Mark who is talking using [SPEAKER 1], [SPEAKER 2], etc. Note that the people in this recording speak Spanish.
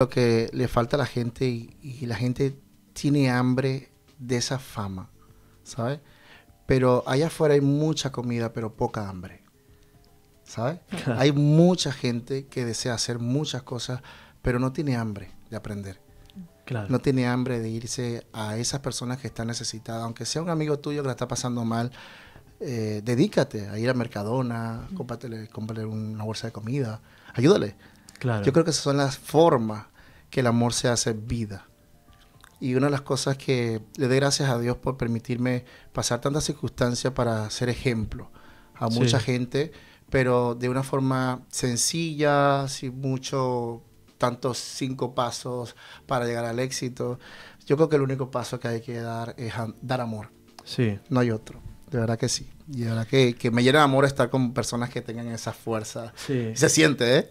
[SPEAKER 1] lo que le falta a la gente y, la gente tiene hambre de esa fama, ¿sabes? Pero allá afuera hay mucha comida, pero poca hambre, ¿sabes? hay mucha gente que desea hacer muchas cosas, pero no tiene hambre de aprender. Claro. No tiene hambre de irse a esas personas que están necesitadas, aunque sea un amigo tuyo que la está pasando mal. Eh, dedícate a ir a Mercadona, cómprale una bolsa de comida, ayúdale. Claro. Yo creo que esas son las formas que el amor se hace vida. Y una de las cosas que le doy gracias a Dios por permitirme pasar tantas circunstancias para ser ejemplo a mucha gente, pero de una forma sencilla, sin mucho, tantos cinco pasos para llegar al éxito. Yo creo que el único paso que hay que dar es dar amor. Sí. No hay otro. De verdad que sí. Y de verdad que, que me llena de amor estar con personas que tengan esa fuerza. Sí. Se siente, ¿eh?